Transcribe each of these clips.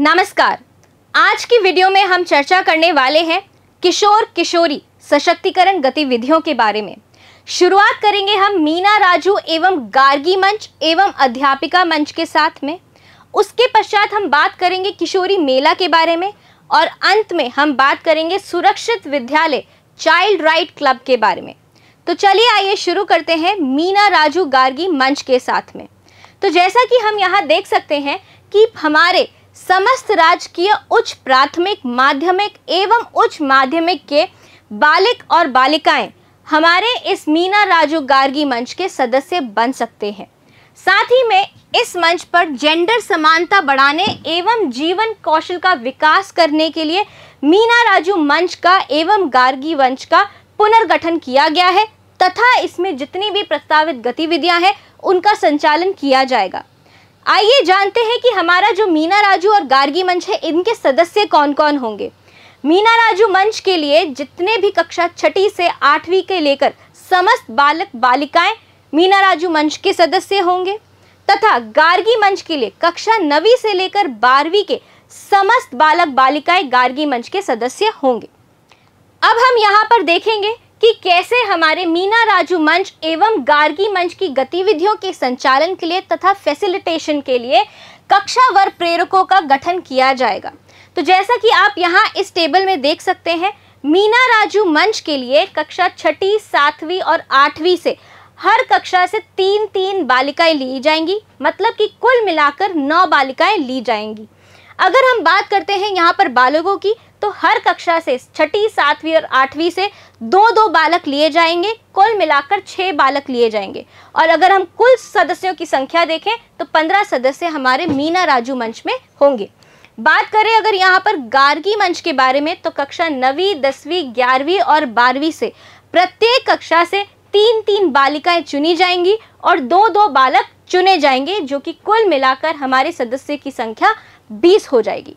नमस्कार आज की वीडियो में हम चर्चा करने वाले हैं किशोर किशोरी सशक्तिकरण गतिविधियों के बारे में शुरुआत करेंगे हम मीना राजू एवं गार्गी मंच एवं अध्यापिका मंच के साथ में उसके पश्चात हम बात करेंगे किशोरी मेला के बारे में और अंत में हम बात करेंगे सुरक्षित विद्यालय चाइल्ड राइट क्लब के बारे में तो चलिए आइए शुरू करते हैं मीना राजू गार्गी मंच के साथ में तो जैसा कि हम यहाँ देख सकते हैं कि हमारे समस्त राजकीय उच्च प्राथमिक माध्यमिक एवं उच्च माध्यमिक के बालिक और बालिकाएं हमारे इस मीना राजू गार्गी मंच के सदस्य बन सकते हैं साथ ही में इस मंच पर जेंडर समानता बढ़ाने एवं जीवन कौशल का विकास करने के लिए मीना राजू मंच का एवं गार्गी मंच का पुनर्गठन किया गया है तथा इसमें जितनी भी प्रस्तावित गतिविधियां हैं उनका संचालन किया जाएगा आइए जानते हैं कि हमारा जो मीना राजू और गार्गी मंच है इनके सदस्य कौन कौन होंगे मीना राजू मंच के लिए जितने भी कक्षा छठी से आठवीं के लेकर समस्त बालक बालिकाएं मीना राजू मंच के सदस्य होंगे तथा गार्गी मंच के लिए कक्षा नवी से लेकर बारहवीं के समस्त बालक बालिकाएं गार्गी मंच के सदस्य होंगे अब हम यहाँ पर देखेंगे कि कैसे हमारे मीना राजू मंच एवं गार्गी मंच की गतिविधियों के संचालन के लिए तथा फैसिलिटेशन के लिए कक्षावर प्रेरकों का गठन किया जाएगा तो जैसा कि आप यहाँ इस टेबल में देख सकते हैं मीना राजू मंच के लिए कक्षा छठी सातवीं और आठवीं से हर कक्षा से तीन तीन बालिकाएं ली जाएंगी मतलब कि कुल मिलाकर नौ बालिकाएं ली जाएंगी अगर हम बात करते हैं यहाँ पर बालकों की तो हर कक्षा से छठी सातवीं और आठवीं से दो दो बालक लिए जाएंगे कुल मिलाकर छः बालक लिए जाएंगे और अगर हम कुल सदस्यों की संख्या देखें तो पंद्रह सदस्य हमारे मीना राजू मंच में होंगे बात करें अगर यहाँ पर गार्गी मंच के बारे में तो कक्षा नवी दसवीं ग्यारहवीं और बारहवीं से प्रत्येक कक्षा से तीन तीन बालिकाएं चुनी जाएंगी और दो दो बालक चुने जाएंगे जो कि कुल मिलाकर हमारे सदस्य की संख्या 20 हो जाएगी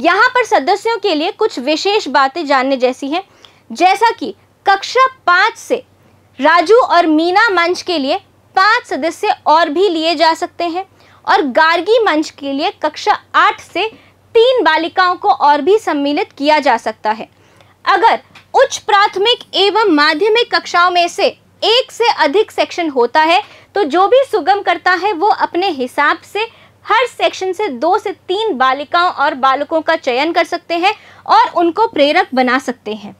यहाँ पर सदस्यों के लिए कुछ विशेष बातें जानने जैसी हैं जैसा कि कक्षा पाँच से राजू और मीना मंच के लिए पाँच सदस्य और भी लिए जा सकते हैं और गार्गी मंच के लिए कक्षा आठ से तीन बालिकाओं को और भी सम्मिलित किया जा सकता है अगर उच्च प्राथमिक एवं माध्यमिक कक्षाओं में से एक से अधिक सेक्शन होता है तो जो भी सुगम करता है वो अपने हिसाब से हर सेक्शन से दो से तीन बालिकाओं और बालकों का चयन कर सकते हैं और उनको प्रेरक बना सकते हैं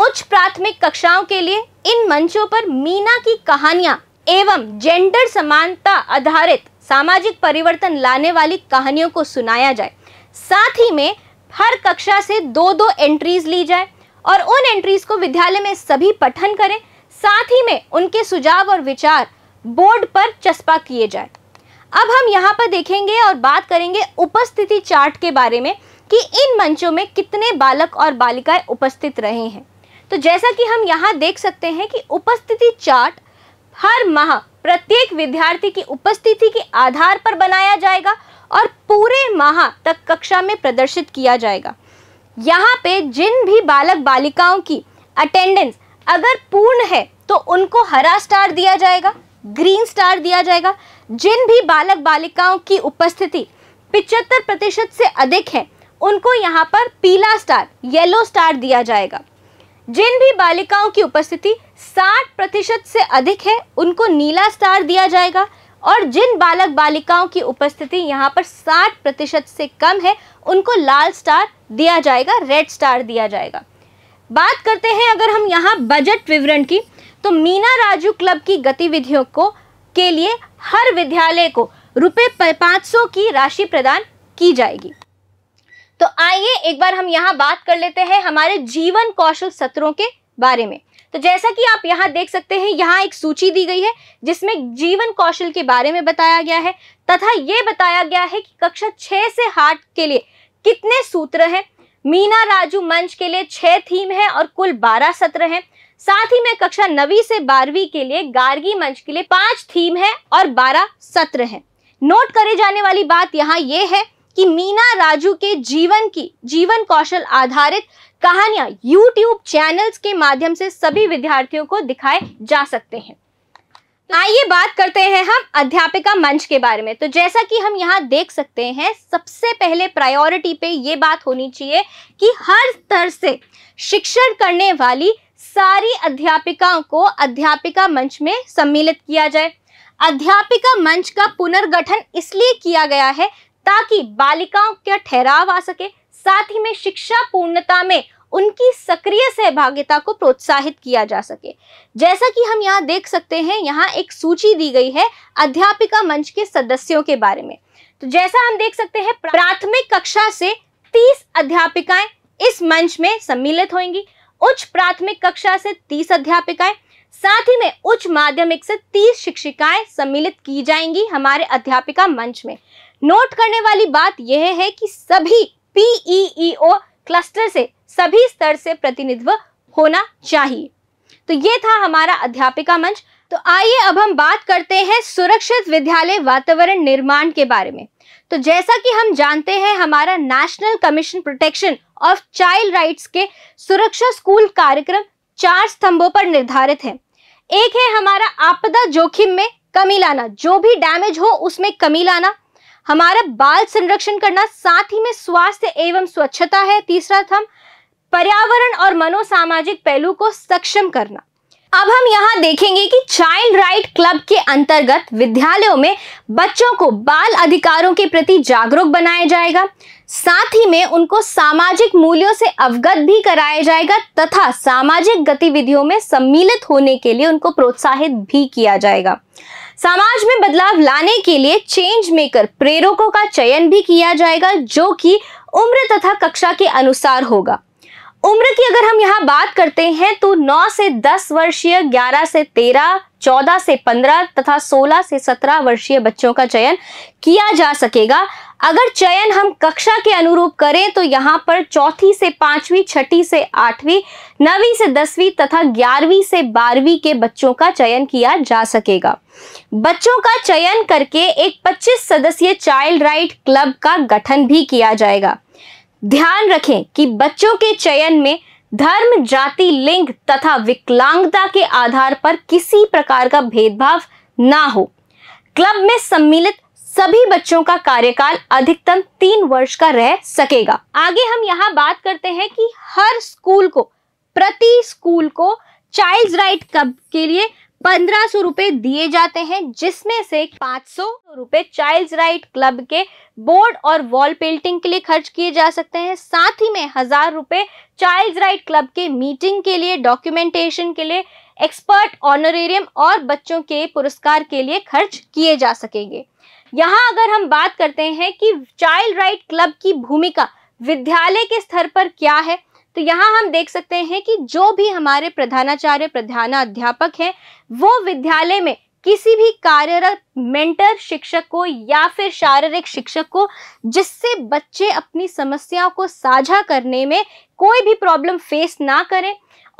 उच्च प्राथमिक कक्षाओं के लिए इन मंचों पर मीना की कहानियां एवं जेंडर समानता आधारित सामाजिक परिवर्तन लाने वाली कहानियों को सुनाया जाए साथ ही में हर कक्षा से दो दो एंट्रीज ली जाए और उन एंट्रीज को विद्यालय में सभी पठन करें साथ ही में उनके सुझाव और विचार बोर्ड पर चस्पा किए जाए अब हम यहाँ पर देखेंगे और बात करेंगे उपस्थिति चार्ट के बारे में कि इन मंचों में कितने बालक और बालिकाएं उपस्थित रहे हैं तो जैसा कि हम यहाँ देख सकते हैं कि उपस्थिति चार्ट हर माह प्रत्येक विद्यार्थी की उपस्थिति के आधार पर बनाया जाएगा और पूरे माह तक कक्षा में प्रदर्शित किया जाएगा यहाँ पे जिन भी बालक बालिकाओं की अटेंडेंस अगर पूर्ण है तो उनको हरा स्टार दिया जाएगा ग्रीन स्टार दिया जाएगा जिन भी बालक बालिकाओं की उपस्थिति पिचहत्तर प्रतिशत से अधिक है उनको यहाँ पर पीला स्टार येलो स्टार दिया जाएगा जिन भी बालिकाओं की उपस्थिति 60 प्रतिशत से अधिक है उनको नीला स्टार दिया जाएगा और जिन बालक बालिकाओं की उपस्थिति यहाँ पर 60 प्रतिशत से कम है उनको लाल स्टार दिया जाएगा रेड स्टार दिया जाएगा बात करते हैं अगर हम यहाँ बजट विवरण की तो मीना राजू क्लब की गतिविधियों को के लिए हर विद्यालय को रुपए पाँच सौ की राशि प्रदान की जाएगी तो आइए एक बार हम यहाँ बात कर लेते हैं हमारे जीवन कौशल सत्रों के बारे में तो जैसा कि आप यहाँ देख सकते हैं यहाँ एक सूची दी गई है जिसमें जीवन कौशल के बारे में बताया गया है तथा ये बताया गया है कि कक्षा छः से हाट के लिए कितने सूत्र हैं मीना राजू मंच के लिए छः थीम है और कुल बारह सत्र हैं साथ ही में कक्षा नवी से बारहवीं के लिए गार्गी मंच के लिए पांच थीम है और बारह सत्र है नोट करे जाने वाली बात यहाँ ये है कि मीना राजू के जीवन की जीवन कौशल आधारित कहानियां YouTube चैनल्स के माध्यम से सभी विद्यार्थियों को दिखाए जा सकते हैं आइए बात करते हैं हम अध्यापिका मंच के बारे में तो जैसा कि हम यहाँ देख सकते हैं सबसे पहले प्रायोरिटी पे ये बात होनी चाहिए कि हर तरह से शिक्षण करने वाली सारी अध्यापिकाओं को अध्यापिका मंच में सम्मिलित किया जाए अध्यापिका मंच का पुनर्गठन इसलिए किया गया है ताकि बालिकाओं का ठहराव आ सके साथ ही में शिक्षा पूर्णता में उनकी सक्रिय सहभागिता को प्रोत्साहित किया जा सके जैसा कि हम यहाँ देख सकते हैं यहाँ एक सूची दी गई है अध्यापिका मंच के सदस्यों के बारे में तो जैसा हम देख सकते हैं प्राथमिक कक्षा से 30 अध्यापिकाएं इस मंच में सम्मिलित होंगी उच्च प्राथमिक कक्षा से तीस अध्यापिकाएं साथ ही में उच्च माध्यमिक से तीस शिक्षिकाएं सम्मिलित की जाएंगी हमारे अध्यापिका मंच में नोट करने वाली बात यह है कि सभी पीई क्लस्टर e e से सभी स्तर से प्रतिनिधित्व होना चाहिए तो ये था हमारा अध्यापिका मंच तो आइए अब हम बात करते हैं सुरक्षित विद्यालय वातावरण निर्माण के बारे में तो जैसा कि हम जानते हैं हमारा national commission protection of child rights के सुरक्षा स्कूल कार्यक्रम चार स्तंभों पर निर्धारित है एक है हमारा आपदा जोखिम में कमी लाना जो भी डैमेज हो उसमें कमी लाना हमारा बाल संरक्षण करना साथ ही में स्वास्थ्य एवं स्वच्छता है तीसरा थम पर्यावरण और मनोसामाजिक पहलू को सक्षम करना अब हम यहाँ देखेंगे कि चाइल्ड राइट क्लब के अंतर्गत विद्यालयों में बच्चों को बाल अधिकारों के प्रति जागरूक बनाया जाएगा साथ ही में उनको सामाजिक मूल्यों से अवगत भी कराया जाएगा तथा सामाजिक गतिविधियों में सम्मिलित होने के लिए उनको प्रोत्साहित भी किया जाएगा समाज में बदलाव लाने के लिए चेंज मेकर प्रेरकों का चयन भी किया जाएगा जो कि उम्र तथा कक्षा के अनुसार होगा उम्र की अगर हम यहाँ बात करते हैं तो 9 से 10 वर्षीय 11 से 13, 14 से 15 तथा 16 से 17 वर्षीय बच्चों का चयन किया जा सकेगा अगर चयन हम कक्षा के अनुरूप करें तो यहाँ पर चौथी से पांचवी छठी से आठवीं नवी से दसवीं तथा ग्यारहवीं से बारहवीं के बच्चों का चयन किया जा सकेगा बच्चों का चयन करके एक 25 सदस्यीय चाइल्ड राइट क्लब का गठन भी किया जाएगा ध्यान रखें कि बच्चों के चयन में धर्म जाति लिंग तथा विकलांगता के आधार पर किसी प्रकार का भेदभाव ना हो क्लब में सम्मिलित सभी बच्चों का कार्यकाल अधिकतम तीन वर्ष का रह सकेगा आगे हम यहाँ बात करते हैं कि हर स्कूल को प्रति स्कूल को चाइल्ड राइट कब के लिए पंद्रह सौ रुपए दिए जाते हैं जिसमें से पाँच सौ रुपए चाइल्ड राइट क्लब के बोर्ड और वॉल पेंटिंग के लिए खर्च किए जा सकते हैं साथ ही में हजार रुपए चाइल्ड राइट क्लब के मीटिंग के लिए डॉक्यूमेंटेशन के लिए एक्सपर्ट ऑनरेरियम और बच्चों के पुरस्कार के लिए खर्च किए जा सकेंगे यहाँ अगर हम बात करते हैं कि चाइल्ड राइट क्लब की भूमिका विद्यालय के स्तर पर क्या है तो यहाँ हम देख सकते हैं कि जो भी हमारे प्रधानाचार्य प्रधान अध्यापक हैं वो विद्यालय में किसी भी कार्यरत मेंटर शिक्षक को या फिर शारीरिक शिक्षक को जिससे बच्चे अपनी समस्याओं को साझा करने में कोई भी प्रॉब्लम फेस ना करें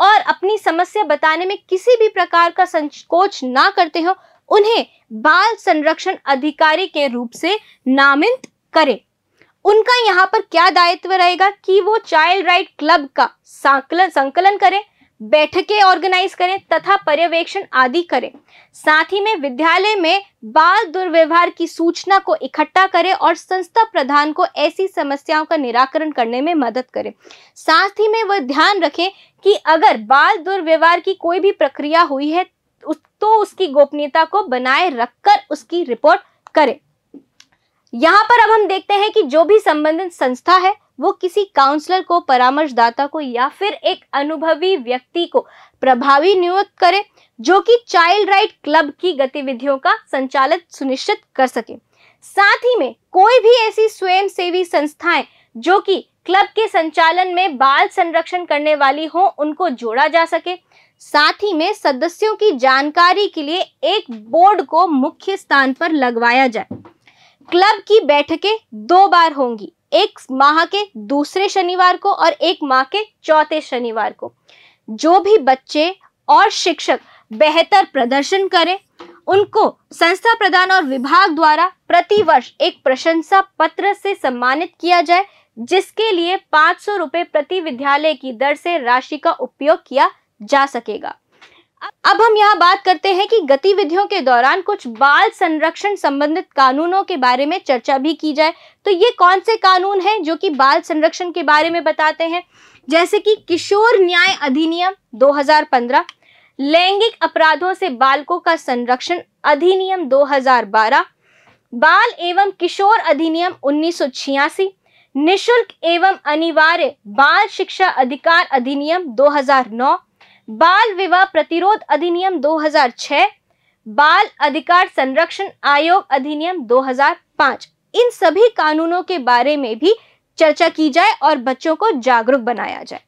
और अपनी समस्या बताने में किसी भी प्रकार का संकोच ना करते हो उन्हें बाल संरक्षण अधिकारी के रूप से नामित करें उनका यहाँ पर क्या दायित्व रहेगा कि वो चाइल्ड राइट क्लब का संकलन संकलन करें बैठकें ऑर्गेनाइज करें तथा पर्यवेक्षण आदि करें साथ ही में विद्यालय में बाल दुर्व्यवहार की सूचना को इकट्ठा करें और संस्था प्रधान को ऐसी समस्याओं का निराकरण करने में मदद करें साथ ही में वह ध्यान रखें कि अगर बाल दुर्व्यवहार की कोई भी प्रक्रिया हुई है तो उसकी गोपनीयता को बनाए रखकर उसकी रिपोर्ट करें यहाँ पर अब हम देखते हैं कि जो भी संबंधित संस्था है वो किसी काउंसलर को परामर्शदाता को या फिर एक अनुभवी व्यक्ति को प्रभावी नियुक्त करे जो कि चाइल्ड राइट क्लब की गतिविधियों का संचालन सुनिश्चित कर सके साथ ही में कोई भी ऐसी स्वयंसेवी संस्थाएं जो कि क्लब के संचालन में बाल संरक्षण करने वाली हो उनको जोड़ा जा सके साथ ही में सदस्यों की जानकारी के लिए एक बोर्ड को मुख्य स्थान पर लगवाया जाए क्लब की बैठकें दो बार होंगी एक माह के दूसरे शनिवार को और एक माह के चौथे शनिवार को जो भी बच्चे और शिक्षक बेहतर प्रदर्शन करें उनको संस्था प्रदान और विभाग द्वारा प्रतिवर्ष एक प्रशंसा पत्र से सम्मानित किया जाए जिसके लिए पाँच सौ रुपये प्रति विद्यालय की दर से राशि का उपयोग किया जा सकेगा अब हम यहाँ बात करते हैं कि गतिविधियों के दौरान कुछ बाल संरक्षण संबंधित कानूनों के बारे में चर्चा भी की जाए तो ये कौन से कानून हैं जो कि बाल संरक्षण के बारे में बताते हैं जैसे कि किशोर न्याय अधिनियम 2015 लैंगिक अपराधों से बालकों का संरक्षण अधिनियम 2012 बाल एवं किशोर अधिनियम उन्नीस निशुल्क एवं अनिवार्य बाल शिक्षा अधिकार अधिनियम दो बाल विवाह प्रतिरोध अधिनियम 2006 बाल अधिकार संरक्षण आयोग अधिनियम 2005 इन सभी कानूनों के बारे में भी चर्चा की जाए और बच्चों को जागरूक बनाया जाए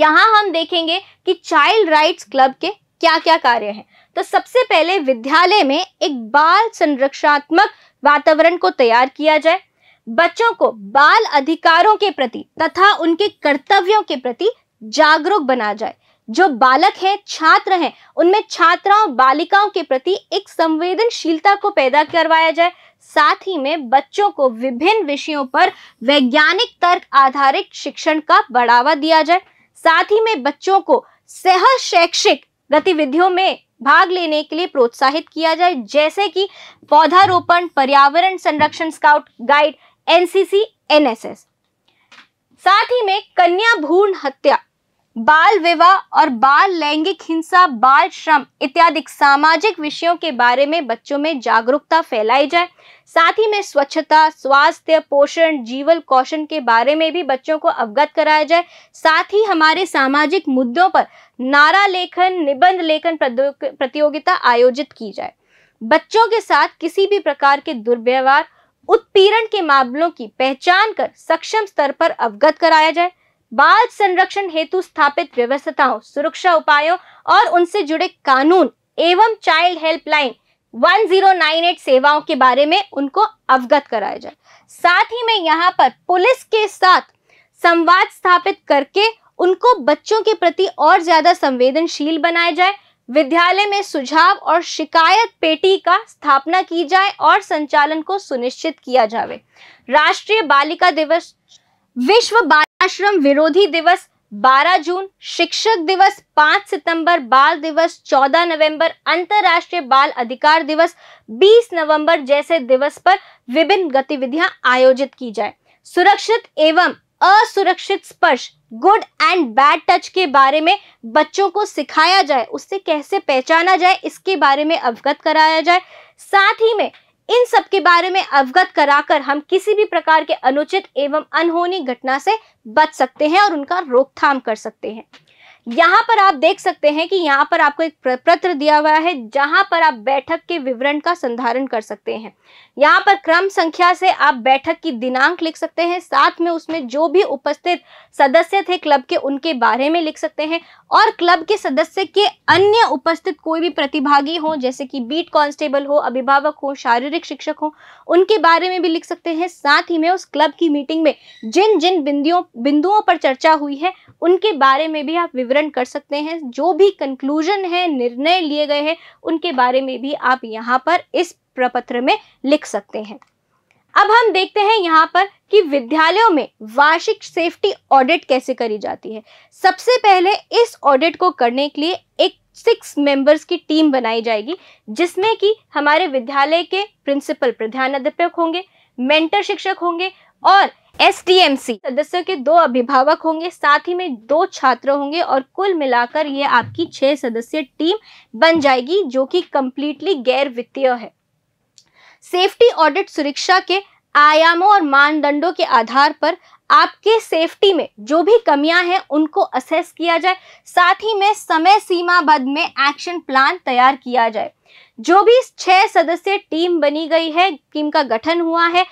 यहाँ हम देखेंगे कि चाइल्ड राइट्स क्लब के क्या क्या कार्य हैं तो सबसे पहले विद्यालय में एक बाल संरक्षात्मक वातावरण को तैयार किया जाए बच्चों को बाल अधिकारों के प्रति तथा उनके कर्तव्यों के प्रति जागरूक बना जाए जो बालक हैं छात्र हैं उनमें छात्राओं बालिकाओं के प्रति एक संवेदनशीलता को पैदा करवाया जाए साथ ही में बच्चों को विभिन्न विषयों पर वैज्ञानिक तर्क आधारित शिक्षण का बढ़ावा दिया जाए साथ ही में बच्चों को सह शैक्षिक गतिविधियों में भाग लेने के लिए प्रोत्साहित किया जाए जैसे कि पौधारोपण पर्यावरण संरक्षण स्काउट गाइड एनसीसी एनएसएस साथ ही में कन्या भ्रूण हत्या बाल विवाह और बाल लैंगिक हिंसा बाल श्रम इत्यादि सामाजिक विषयों के बारे में बच्चों में जागरूकता फैलाई जाए साथ ही में स्वच्छता स्वास्थ्य पोषण जीवन कौशल के बारे में भी बच्चों को अवगत कराया जाए साथ ही हमारे सामाजिक मुद्दों पर नारा लेखन निबंध लेखन प्रतियोगिता आयोजित की जाए बच्चों के साथ किसी भी प्रकार के दुर्व्यवहार उत्पीड़न के मामलों की पहचान कर सक्षम स्तर पर अवगत कराया जाए बाल संरक्षण हेतु स्थापित व्यवस्थाओं सुरक्षा उपायों और उनसे जुड़े कानून एवं चाइल्ड हेल्पलाइन 1098 सेवाओं के बारे में उनको अवगत कराया जाए साथ ही में यहाँ पर पुलिस के साथ संवाद स्थापित करके उनको बच्चों के प्रति और ज्यादा संवेदनशील बनाया जाए विद्यालय में सुझाव और शिकायत पेटी का स्थापना की जाए और संचालन को सुनिश्चित किया जावे राष्ट्रीय बालिका दिवस विश्व बाल आश्रम विरोधी दिवस 12 जून शिक्षक दिवस 5 सितंबर बाल दिवस 14 नवंबर अंतर्राष्ट्रीय बाल अधिकार दिवस 20 नवंबर जैसे दिवस पर विभिन्न गतिविधियां आयोजित की जाए सुरक्षित एवं असुरक्षित स्पर्श गुड एंड बैड टच के बारे में बच्चों को सिखाया जाए उससे कैसे पहचाना जाए इसके बारे में अवगत कराया जाए साथ ही में इन सब के बारे में अवगत कराकर हम किसी भी प्रकार के अनुचित एवं अनहोनी घटना से बच सकते हैं और उनका रोकथाम कर सकते हैं यहाँ पर आप देख सकते हैं कि यहाँ पर आपको एक पत्र दिया हुआ है जहां पर आप बैठक के विवरण का संधारण कर सकते हैं यहाँ पर क्रम संख्या से आप बैठक की दिनांक लिख सकते हैं साथ में उसमें जो भी उपस्थित सदस्य थे क्लब के उनके बारे में लिख सकते हैं और क्लब के सदस्य के अन्य उपस्थित कोई भी प्रतिभागी हो जैसे कि बीट कांस्टेबल हो अभिभावक हो शारीरिक शिक्षक हो उनके बारे में भी लिख सकते हैं साथ ही में उस क्लब की मीटिंग में जिन जिन बिंदियों बिंदुओं पर चर्चा हुई है उनके बारे में भी आप विवरण विवरण कर सकते हैं जो भी कंक्लूजन है निर्णय लिए गए हैं उनके बारे में भी आप यहाँ पर इस प्रपत्र में लिख सकते हैं अब हम देखते हैं यहाँ पर कि विद्यालयों में वार्षिक सेफ्टी ऑडिट कैसे करी जाती है सबसे पहले इस ऑडिट को करने के लिए एक सिक्स मेंबर्स की टीम बनाई जाएगी जिसमें कि हमारे विद्यालय के प्रिंसिपल प्रधानाध्यापक होंगे मेंटर शिक्षक होंगे और सी सदस्यों के दो अभिभावक होंगे साथ ही में दो छात्र होंगे और कुल मिलाकर ये आपकी छह सदस्य टीम बन जाएगी जो कि कंप्लीटली गैर वित्तीय है सेफ्टी ऑडिट सुरक्षा के आयामों और मानदंडों के आधार पर आपके सेफ्टी में जो भी कमियां हैं उनको असेस किया जाए साथ ही में समय सीमाबद्ध में एक्शन प्लान तैयार किया जाए जो भी छह सदस्य टीम बनी गई है टीम का गठन हुआ है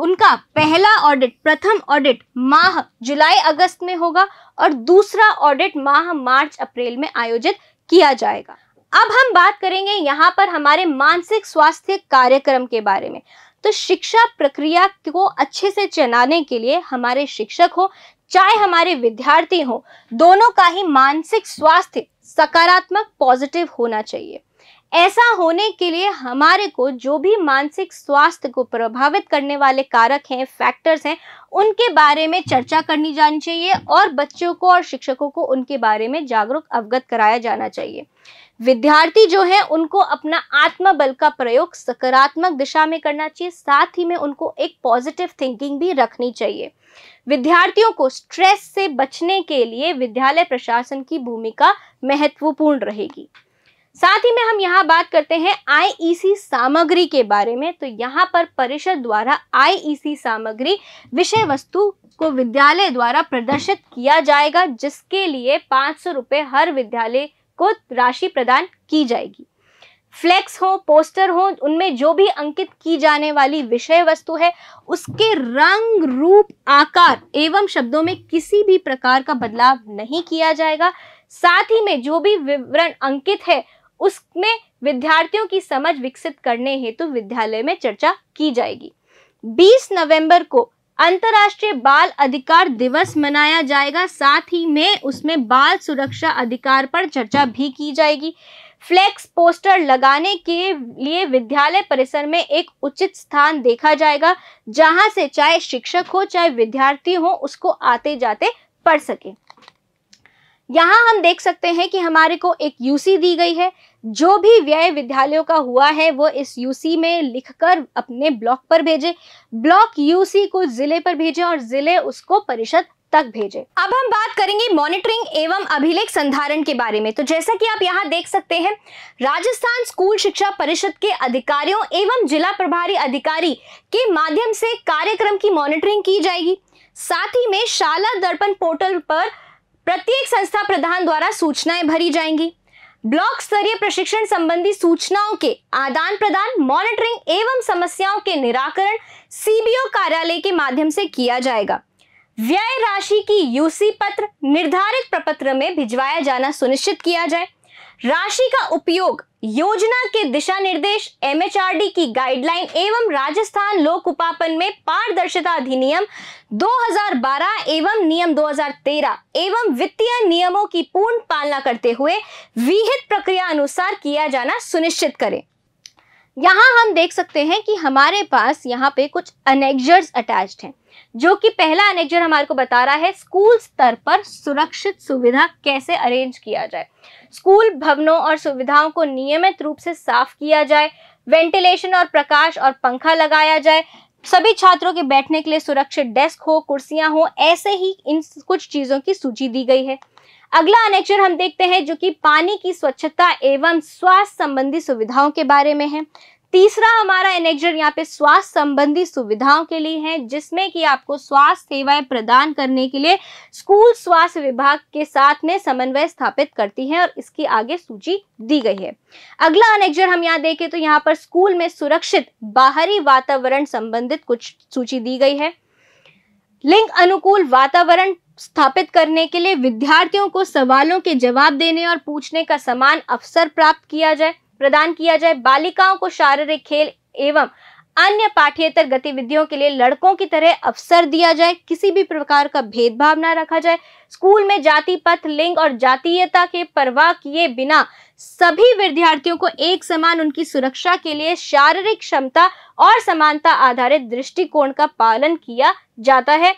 उनका पहला ऑडिट प्रथम ऑडिट माह जुलाई अगस्त में होगा और दूसरा ऑडिट माह मार्च अप्रैल में आयोजित किया जाएगा अब हम बात करेंगे यहाँ पर हमारे मानसिक स्वास्थ्य कार्यक्रम के बारे में तो शिक्षा प्रक्रिया को अच्छे से चलाने के लिए हमारे शिक्षक हो चाहे हमारे विद्यार्थी हो दोनों का ही मानसिक स्वास्थ्य सकारात्मक पॉजिटिव होना चाहिए ऐसा होने के लिए हमारे को जो भी मानसिक स्वास्थ्य को प्रभावित करने वाले कारक हैं फैक्टर्स हैं उनके बारे में चर्चा करनी जानी चाहिए और बच्चों को और शिक्षकों को उनके बारे में जागरूक अवगत कराया जाना चाहिए विद्यार्थी जो है उनको अपना आत्मबल का प्रयोग सकारात्मक दिशा में करना चाहिए साथ ही में उनको एक पॉजिटिव थिंकिंग भी रखनी चाहिए विद्यार्थियों को स्ट्रेस से बचने के लिए विद्यालय प्रशासन की भूमिका महत्वपूर्ण रहेगी साथ ही में हम यहाँ बात करते हैं आईईसी e सामग्री के बारे में तो यहाँ पर परिषद द्वारा आईईसी e सामग्री विषय वस्तु को विद्यालय द्वारा प्रदर्शित किया जाएगा जिसके लिए पाँच सौ हर विद्यालय को राशि प्रदान की जाएगी फ्लेक्स हो पोस्टर हो उनमें जो भी अंकित की जाने वाली विषय वस्तु है उसके रंग रूप आकार एवं शब्दों में किसी भी प्रकार का बदलाव नहीं किया जाएगा साथ ही में जो भी विवरण अंकित है उसमें विद्यार्थियों की समझ विकसित करने हेतु विद्यालय में चर्चा की जाएगी 20 नवंबर को अंतर्राष्ट्रीय बाल अधिकार दिवस मनाया जाएगा साथ ही में उसमें बाल सुरक्षा अधिकार पर चर्चा भी की जाएगी फ्लैक्स पोस्टर लगाने के लिए विद्यालय परिसर में एक उचित स्थान देखा जाएगा जहां से चाहे शिक्षक हो चाहे विद्यार्थी हो उसको आते जाते पढ़ सके यहाँ हम देख सकते हैं कि हमारे को एक यूसी दी गई है जो भी व्यय विद्यालयों का हुआ है वो इस यूसी में लिखकर अपने ब्लॉक पर भेजे ब्लॉक यूसी को जिले पर भेजे और जिले उसको परिषद तक भेजे अब हम बात करेंगे मॉनिटरिंग एवं अभिलेख संधारण के बारे में तो जैसा कि आप यहाँ देख सकते हैं राजस्थान स्कूल शिक्षा परिषद के अधिकारियों एवं जिला प्रभारी अधिकारी के माध्यम से कार्यक्रम की मॉनिटरिंग की जाएगी साथ ही में शाला दर्पण पोर्टल पर प्रत्येक संस्था प्रधान द्वारा सूचनाएं भरी जाएंगी ब्लॉक स्तरीय प्रशिक्षण संबंधी सूचनाओं के आदान प्रदान मॉनिटरिंग एवं समस्याओं के निराकरण सीबीओ कार्यालय के माध्यम से किया जाएगा व्यय राशि की यूसी पत्र निर्धारित प्रपत्र में भिजवाया जाना सुनिश्चित किया जाए राशि का उपयोग योजना के दिशा निर्देश एमएचआरडी की गाइडलाइन एवं राजस्थान लोक उपापन में पारदर्शिता अधिनियम 2012 एवं नियम 2013 एवं वित्तीय नियमों की पूर्ण पालना करते हुए विहित प्रक्रिया अनुसार किया जाना सुनिश्चित करें यहाँ हम देख सकते हैं कि हमारे पास यहाँ पे कुछ अनेक्जर्स अटैच्ड हैं जो कि पहला अनेक्चर हमारे को बता रहा है स्कूल स्तर पर सुरक्षित सुविधा कैसे अरेंज किया जाए स्कूल भवनों और सुविधाओं को नियमित रूप से साफ किया जाए वेंटिलेशन और प्रकाश और पंखा लगाया जाए सभी छात्रों के बैठने के लिए सुरक्षित डेस्क हो कुर्सियां हो ऐसे ही इन कुछ चीज़ों की सूची दी गई है अगला अनेक्चर हम देखते हैं जो कि पानी की स्वच्छता एवं स्वास्थ्य संबंधी सुविधाओं के बारे में है तीसरा हमारा एनेक्जर यहाँ पे स्वास्थ्य संबंधी सुविधाओं के लिए है जिसमें कि आपको स्वास्थ्य सेवाएं प्रदान करने के लिए स्कूल स्वास्थ्य विभाग के साथ में समन्वय स्थापित करती है और इसकी आगे सूची दी गई है अगला एनेक्जर हम यहाँ देखें तो यहाँ पर स्कूल में सुरक्षित बाहरी वातावरण संबंधित कुछ सूची दी गई है लिंग अनुकूल वातावरण स्थापित करने के लिए विद्यार्थियों को सवालों के जवाब देने और पूछने का समान अवसर प्राप्त किया जाए प्रदान किया जाए बालिकाओं को शारीरिक खेल एवं अन्य पाठ्येतर गतिविधियों के लिए लड़कों की तरह अवसर दिया जाए किसी भी प्रकार का भेदभाव ना रखा जाए स्कूल में जाति पथ लिंग और जातीयता के परवाह किए बिना सभी विद्यार्थियों को एक समान उनकी सुरक्षा के लिए शारीरिक क्षमता और समानता आधारित दृष्टिकोण का पालन किया जाता है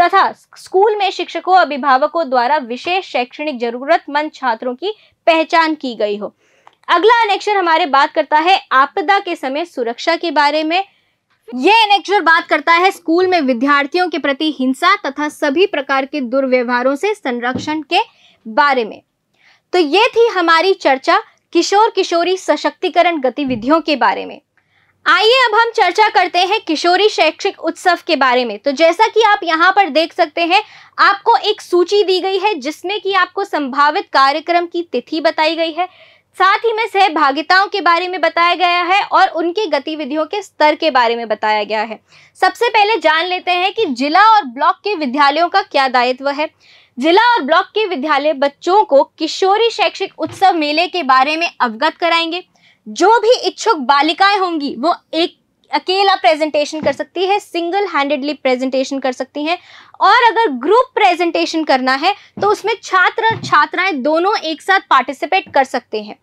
तथा स्कूल में शिक्षकों अभिभावकों द्वारा विशेष शैक्षणिक जरूरतमंद छात्रों की पहचान की गई हो अगला अनेक्शन हमारे बात करता है आपदा के समय सुरक्षा के बारे में यह अनेक्चर बात करता है स्कूल में विद्यार्थियों के प्रति हिंसा तथा सभी प्रकार के दुर्व्यवहारों से संरक्षण के बारे में तो ये थी हमारी चर्चा किशोर किशोरी सशक्तिकरण गतिविधियों के बारे में आइए अब हम चर्चा करते हैं किशोरी शैक्षिक उत्सव के बारे में तो जैसा कि आप यहाँ पर देख सकते हैं आपको एक सूची दी गई है जिसमें कि आपको संभावित कार्यक्रम की तिथि बताई गई है साथ ही में सहभागिताओं के बारे में बताया गया है और उनकी गतिविधियों के स्तर के बारे में बताया गया है सबसे पहले जान लेते हैं कि जिला और ब्लॉक के विद्यालयों का क्या दायित्व है जिला और ब्लॉक के विद्यालय बच्चों को किशोरी शैक्षिक उत्सव मेले के बारे में अवगत कराएंगे जो भी इच्छुक बालिकाएं होंगी वो एक अकेला प्रेजेंटेशन कर सकती है सिंगल हैंडेडली प्रेजेंटेशन कर सकती हैं और अगर ग्रुप प्रेजेंटेशन करना है तो उसमें छात्र और छात्राएं दोनों एक साथ पार्टिसिपेट कर सकते हैं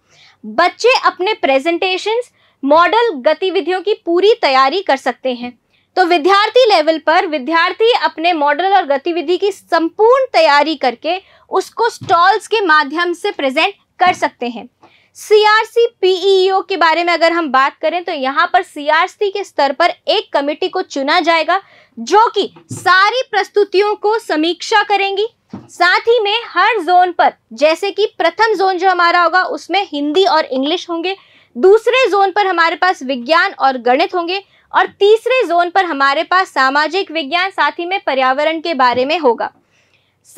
बच्चे अपने प्रेजेंटेशन मॉडल गतिविधियों की पूरी तैयारी कर सकते हैं तो विद्यार्थी लेवल पर विद्यार्थी अपने मॉडल और गतिविधि की संपूर्ण तैयारी करके उसको स्टॉल्स के माध्यम से प्रेजेंट कर सकते हैं सीआरसी पीईओ e के बारे में अगर हम बात करें तो यहाँ पर सीआरसी के स्तर पर एक कमेटी को चुना जाएगा जो कि सारी प्रस्तुतियों को समीक्षा करेंगी साथ ही में हर जोन पर जैसे कि प्रथम जोन जो हमारा होगा उसमें हिंदी और इंग्लिश होंगे दूसरे जोन पर हमारे पास विज्ञान और गणित होंगे और तीसरे जोन पर हमारे पास सामाजिक विज्ञान साथ ही में पर्यावरण के बारे में होगा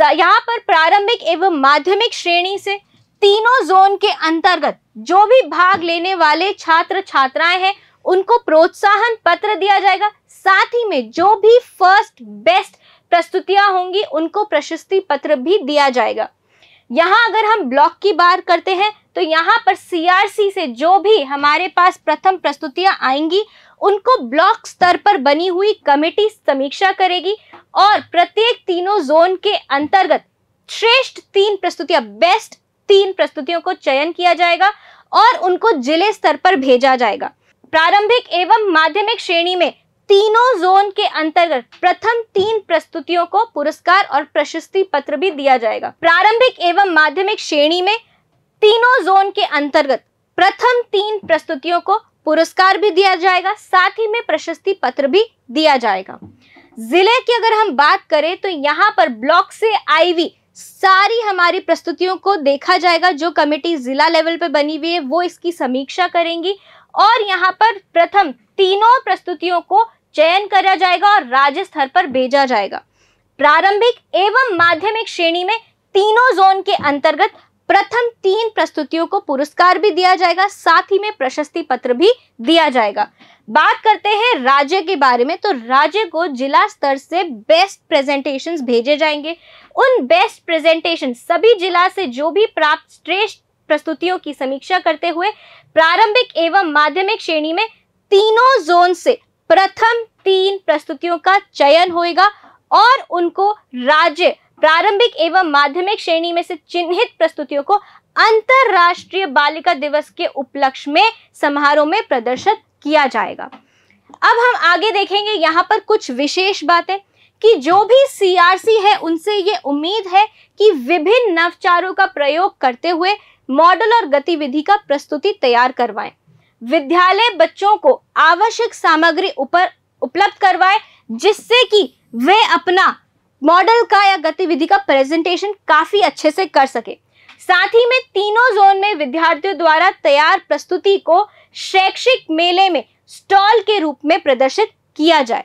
यहाँ पर प्रारंभिक एवं माध्यमिक श्रेणी से तीनों जोन के अंतर्गत जो भी भाग लेने वाले छात्र छात्राएं हैं उनको प्रोत्साहन पत्र दिया जाएगा साथ ही में जो भी फर्स्ट बेस्ट प्रस्तुतियां होंगी उनको प्रशस्ति पत्र भी दिया जाएगा यहाँ अगर हम ब्लॉक की बात करते हैं तो यहाँ पर सीआरसी से जो भी हमारे पास प्रथम प्रस्तुतियां आएंगी उनको ब्लॉक स्तर पर बनी हुई कमेटी समीक्षा करेगी और प्रत्येक तीनों जोन के अंतर्गत श्रेष्ठ तीन प्रस्तुतियां बेस्ट तीन प्रस्तुतियों को चयन किया जाएगा और उनको जिले स्तर पर भेजा जाएगा प्रारंभिक एवं माध्यमिक श्रेणी में तीनों जोन के अंतर्गत प्रथम तीन प्रस्तुतियों को पुरस्कार और प्रशस्ति पत्र भी दिया जाएगा प्रारंभिक एवं माध्यमिक श्रेणी में तीनों जोन के अंतर्गत प्रथम तीन प्रस्तुतियों को पुरस्कार भी दिया जाएगा साथ ही में प्रशस्ति पत्र भी दिया जाएगा जिले की अगर हम बात करें तो यहाँ पर ब्लॉक से आईवी सारी हमारी प्रस्तुतियों को देखा जाएगा जो कमेटी जिला लेवल पर बनी हुई है वो इसकी समीक्षा करेंगी और यहाँ पर प्रथम तीनों प्रस्तुतियों को चयन करा जाएगा और राज्य स्तर पर भेजा जाएगा प्रारंभिक एवं माध्यमिक श्रेणी में तीनों जोन के अंतर्गत प्रथम तीन प्रस्तुतियों को पुरस्कार भी दिया जाएगा साथ ही में प्रशस्ति पत्र भी दिया जाएगा बात करते हैं राज्य के बारे में तो राज्य को जिला स्तर से बेस्ट प्रेजेंटेशन भेजे जाएंगे उन बेस्ट प्रेजेंटेशन सभी जिला से जो भी प्राप्त श्रेष्ठ प्रस्तुतियों की समीक्षा करते हुए प्रारंभिक एवं माध्यमिक श्रेणी में तीनों जोन से प्रथम तीन प्रस्तुतियों का चयन होएगा और उनको राज्य प्रारंभिक एवं माध्यमिक श्रेणी में से चिन्हित प्रस्तुतियों को अंतरराष्ट्रीय बालिका दिवस के उपलक्ष्य में समारोह में प्रदर्शित किया जाएगा अब हम आगे देखेंगे यहाँ पर कुछ विशेष बातें कि जो भी सीआरसी है उनसे ये उम्मीद है कि विभिन्न नवचारों का प्रयोग करते हुए मॉडल और गतिविधि का प्रस्तुति तैयार करवाएं विद्यालय बच्चों को आवश्यक सामग्री ऊपर उपलब्ध करवाए जिससे कि वे अपना मॉडल का या गतिविधि का प्रेजेंटेशन काफ़ी अच्छे से कर सके साथ ही में तीनों जोन में विद्यार्थियों द्वारा तैयार प्रस्तुति को शैक्षिक मेले में स्टॉल के रूप में प्रदर्शित किया जाए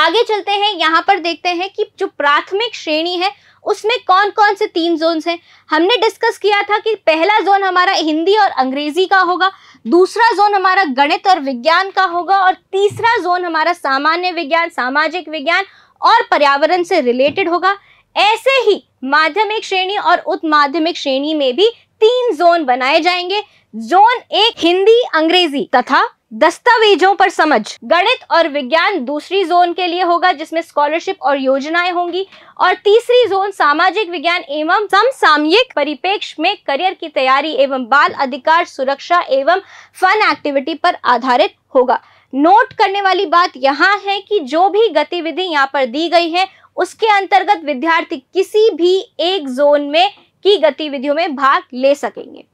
आगे चलते हैं यहाँ पर देखते हैं कि जो प्राथमिक श्रेणी है उसमें कौन कौन से तीन जोन हैं हमने डिस्कस किया था कि पहला जोन हमारा हिंदी और अंग्रेजी का होगा दूसरा जोन हमारा गणित और विज्ञान का होगा और तीसरा जोन हमारा सामान्य विज्ञान सामाजिक विज्ञान और पर्यावरण से रिलेटेड होगा ऐसे ही माध्यमिक श्रेणी और उच्च माध्यमिक श्रेणी में भी तीन जोन बनाए जाएंगे जोन एक हिंदी अंग्रेजी तथा दस्तावेजों पर समझ गणित और विज्ञान दूसरी जोन के लिए होगा जिसमें स्कॉलरशिप और योजनाएं होंगी और तीसरी जोन सामाजिक विज्ञान एवं समसामयिक परिपेक्ष में करियर की तैयारी एवं बाल अधिकार सुरक्षा एवं फन एक्टिविटी पर आधारित होगा नोट करने वाली बात यहाँ है कि जो भी गतिविधि यहाँ पर दी गई है उसके अंतर्गत विद्यार्थी किसी भी एक जोन में की गतिविधियों में भाग ले सकेंगे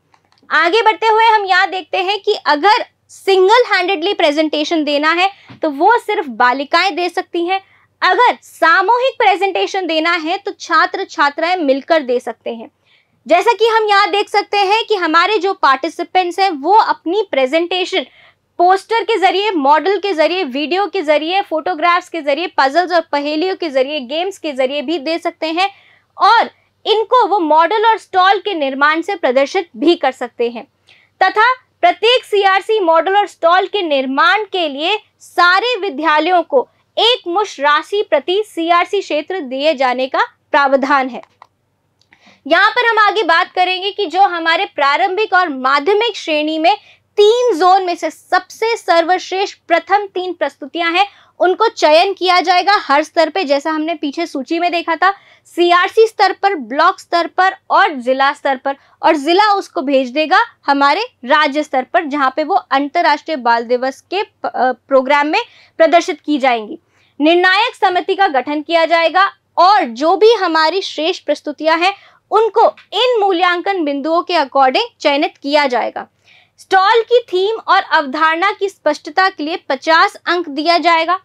आगे बढ़ते हुए हम यहाँ देखते हैं कि अगर सिंगल हैंडेडली प्रेजेंटेशन देना है तो वो सिर्फ बालिकाएं दे सकती हैं अगर सामूहिक प्रेजेंटेशन देना है तो छात्र छात्राएं मिलकर दे सकते हैं जैसा कि हम यहाँ देख सकते हैं कि हमारे जो पार्टिसिपेंट्स हैं वो अपनी प्रेजेंटेशन पोस्टर के जरिए मॉडल के जरिए वीडियो के जरिए फोटोग्राफ्स के जरिए पजल्स और पहेलियों के जरिए गेम्स के जरिए भी दे सकते हैं और इनको वो मॉडल और स्टॉल के निर्माण से प्रदर्शित भी कर सकते हैं तथा प्रत्येक सीआरसी मॉडल और स्टॉल के निर्माण के लिए सारे विद्यालयों को एक मुश राशि प्रति सीआरसी क्षेत्र दिए जाने का प्रावधान है यहाँ पर हम आगे बात करेंगे कि जो हमारे प्रारंभिक और माध्यमिक श्रेणी में तीन जोन में से सबसे सर्वश्रेष्ठ प्रथम तीन प्रस्तुतियां हैं उनको चयन किया जाएगा हर स्तर पे जैसा हमने पीछे सूची में देखा था सीआरसी स्तर पर ब्लॉक स्तर पर और जिला स्तर पर और जिला उसको भेज देगा हमारे राज्य स्तर पर जहाँ पे वो अंतर्राष्ट्रीय बाल दिवस के प्रोग्राम में प्रदर्शित की जाएंगी निर्णायक समिति का गठन किया जाएगा और जो भी हमारी श्रेष्ठ प्रस्तुतियां हैं उनको इन मूल्यांकन बिंदुओं के अकॉर्डिंग चयनित किया जाएगा स्टॉल की थीम और अवधारणा की स्पष्टता के लिए 50 अंक दिया जाएगा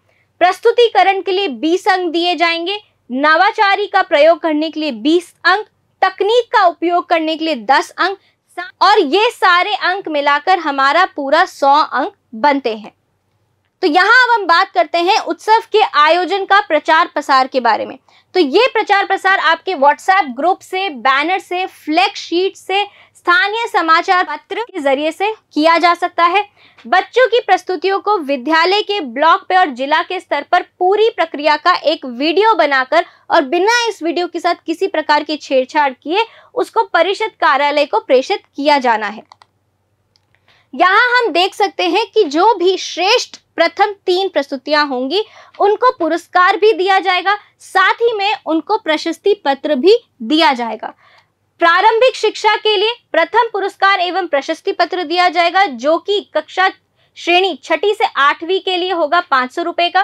प्रस्तुतिकरण के लिए 20 अंक दिए जाएंगे नवाचारी का प्रयोग करने के लिए 20 अंक तकनीक का उपयोग करने के लिए 10 अंक और ये सारे अंक मिलाकर हमारा पूरा 100 अंक बनते हैं तो यहाँ अब हम बात करते हैं उत्सव के आयोजन का प्रचार प्रसार के बारे में तो ये प्रचार प्रसार आपके व्हाट्सएप ग्रुप से बैनर से फ्लैग शीट से स्थानीय समाचार पत्र के जरिए से किया जा सकता है बच्चों की प्रस्तुतियों को विद्यालय के ब्लॉक पे और जिला के स्तर पर पूरी प्रक्रिया का एक वीडियो बनाकर और बिना इस वीडियो के साथ किसी प्रकार की छेड़छाड़ किए उसको परिषद कार्यालय को प्रेषित किया जाना है यहाँ हम देख सकते हैं कि जो भी श्रेष्ठ प्रथम तीन प्रस्तुतियां होंगी उनको पुरस्कार भी दिया जाएगा साथ ही में उनको प्रशस्ति पत्र भी दिया जाएगा प्रारंभिक शिक्षा के लिए प्रथम पुरस्कार एवं प्रशस्ति पत्र दिया जाएगा जो कि कक्षा श्रेणी छठी से आठवीं के लिए होगा पाँच सौ रुपये का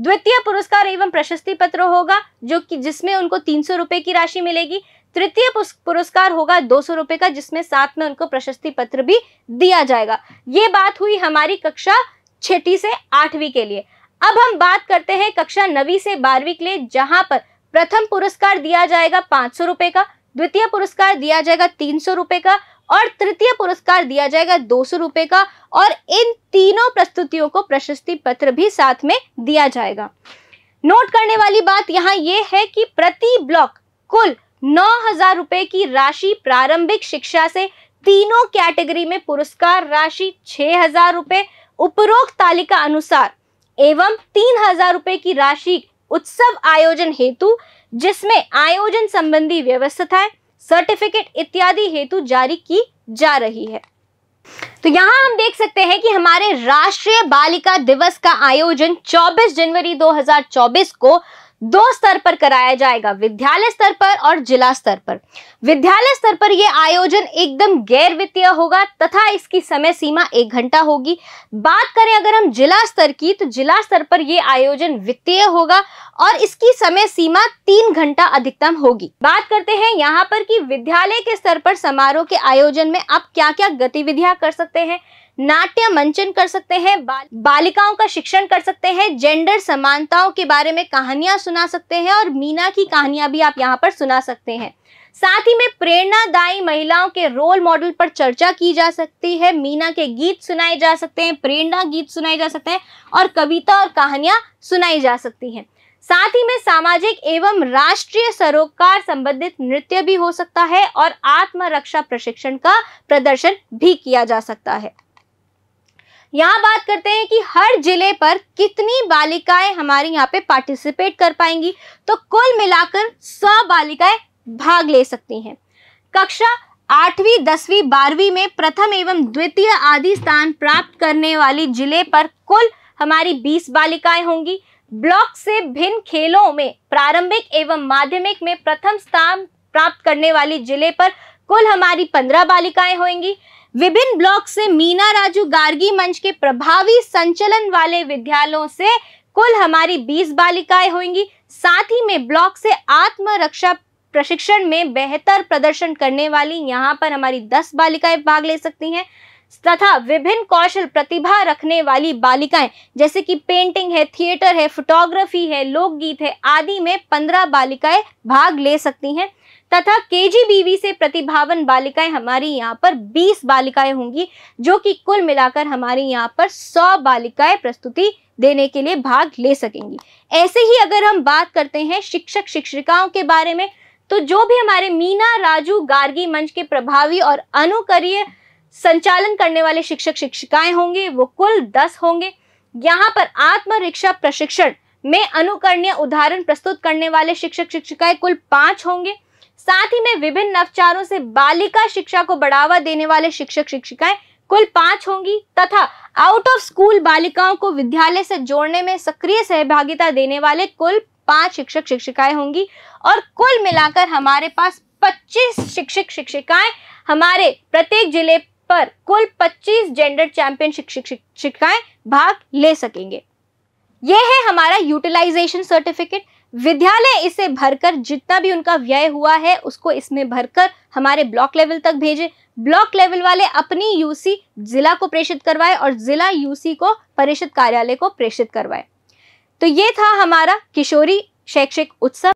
द्वितीय पुरस्कार एवं प्रशस्ति पत्र होगा जो कि जिसमें उनको तीन सौ रुपये की राशि मिलेगी तृतीय पुरस्कार होगा दो सौ रुपये का जिसमें साथ में उनको प्रशस्ति पत्र भी दिया जाएगा ये बात हुई हमारी कक्षा छठी से आठवीं के लिए अब हम बात करते हैं कक्षा नवी से बारहवीं के लिए जहां पर प्रथम पुरस्कार दिया जाएगा पाँच सौ रुपये का द्वितीय पुरस्कार दिया जाएगा तीन सौ रुपए का और तृतीय पुरस्कार दिया जाएगा दो सौ रुपए का और इन तीनों प्रस्तुतियों को प्रशस्ति पत्र भी साथ में दिया जाएगा नोट करने वाली बात यहाँ ये है कि प्रति ब्लॉक कुल नौ हजार रुपए की राशि प्रारंभिक शिक्षा से तीनों कैटेगरी में पुरस्कार राशि छह हजार रुपए उपरोक्त तालिका अनुसार एवं तीन हजार रुपए की राशि उत्सव आयोजन हेतु जिसमें आयोजन संबंधी व्यवस्थाएं सर्टिफिकेट इत्यादि हेतु जारी की जा रही है तो यहां हम देख सकते हैं कि हमारे राष्ट्रीय बालिका दिवस का आयोजन 24 जनवरी 2024 को दो स्तर पर कराया जाएगा विद्यालय स्तर पर और जिला स्तर पर विद्यालय स्तर पर यह आयोजन एकदम गैर वित्तीय होगा तथा इसकी समय सीमा एक घंटा होगी बात करें अगर हम जिला स्तर की तो जिला स्तर पर यह आयोजन वित्तीय होगा और इसकी समय सीमा तीन घंटा अधिकतम होगी बात करते हैं यहाँ पर कि विद्यालय के स्तर पर समारोह के आयोजन में आप क्या क्या गतिविधियां कर सकते हैं नाट्य मंचन कर सकते हैं बालिकाओं का शिक्षण कर सकते हैं जेंडर समानताओं के बारे में कहानियां सुना सकते हैं और मीना की कहानियां भी आप यहाँ पर सुना सकते हैं साथ ही में प्रेरणादायी महिलाओं के रोल मॉडल पर चर्चा की जा सकती है मीना के गीत सुनाए जा सकते हैं प्रेरणा गीत सुनाए जा सकते हैं और कविता और कहानियां सुनाई जा सकती हैं साथ ही में सामाजिक एवं राष्ट्रीय सरोकार संबंधित नृत्य भी हो सकता है और आत्मरक्षा प्रशिक्षण का प्रदर्शन भी किया जा सकता है यहाँ बात करते हैं कि हर जिले पर कितनी बालिकाएं हमारे यहाँ पे पार्टिसिपेट कर पाएंगी तो कुल मिलाकर सौ बालिकाएं भाग ले सकती हैं कक्षा आठवीं दसवीं बारहवीं में प्रथम एवं द्वितीय आदि स्थान प्राप्त करने वाली जिले पर कुल हमारी 20 बालिकाएं होंगी ब्लॉक से भिन्न खेलों में प्रारंभिक एवं माध्यमिक में प्रथम स्थान प्राप्त करने वाली जिले पर कुल हमारी पंद्रह बालिकाएं होंगी विभिन्न ब्लॉक से मीना राजू गार्गी मंच के प्रभावी संचलन वाले विद्यालयों से कुल हमारी 20 बालिकाएं होंगी साथ ही में ब्लॉक से आत्मरक्षा प्रशिक्षण में बेहतर प्रदर्शन करने वाली यहाँ पर हमारी 10 बालिकाएं भाग ले सकती हैं तथा विभिन्न कौशल प्रतिभा रखने वाली बालिकाएं जैसे कि पेंटिंग है थिएटर है फोटोग्राफी है लोकगीत है आदि में पंद्रह बालिकाएं भाग ले सकती हैं तथा केजीबीवी से प्रतिभावन बालिकाएं हमारी यहाँ पर 20 बालिकाएं होंगी जो कि कुल मिलाकर हमारी यहाँ पर 100 बालिकाएं प्रस्तुति देने के लिए भाग ले सकेंगी ऐसे ही अगर हम बात करते हैं शिक्षक शिक्षिकाओं के बारे में तो जो भी हमारे मीना राजू गार्गी मंच के प्रभावी और अनुकरीय संचालन करने वाले शिक्षक शिक्षिकाएं होंगे वो कुल दस होंगे यहाँ पर आत्मरिक्षा प्रशिक्षण में अनुकरणीय उदाहरण प्रस्तुत करने वाले शिक्षक शिक्षिकाएं कुल पांच होंगे साथ ही में विभिन्न नवचारों से बालिका शिक्षा को बढ़ावा देने वाले शिक्षक शिक्षिकाएं कुल पांच होंगी तथा आउट ऑफ स्कूल बालिकाओं को विद्यालय से जोड़ने में सक्रिय सहभागिता देने वाले कुल पांच शिक्षक शिक्षिकाएं होंगी और कुल मिलाकर हमारे पास 25 शिक्षक शिक्षिकाएं हमारे प्रत्येक जिले पर कुल 25 जेंडर चैंपियन शिक्षक शिक्षिकाएं भाग ले सकेंगे यह है हमारा यूटिलाइजेशन सर्टिफिकेट विद्यालय इसे भरकर जितना भी उनका व्यय हुआ है उसको इसमें भरकर हमारे ब्लॉक लेवल तक भेजे ब्लॉक लेवल वाले अपनी यूसी जिला को प्रेषित करवाए और जिला यूसी को परिषद कार्यालय को प्रेषित करवाए तो ये था हमारा किशोरी शैक्षिक उत्सव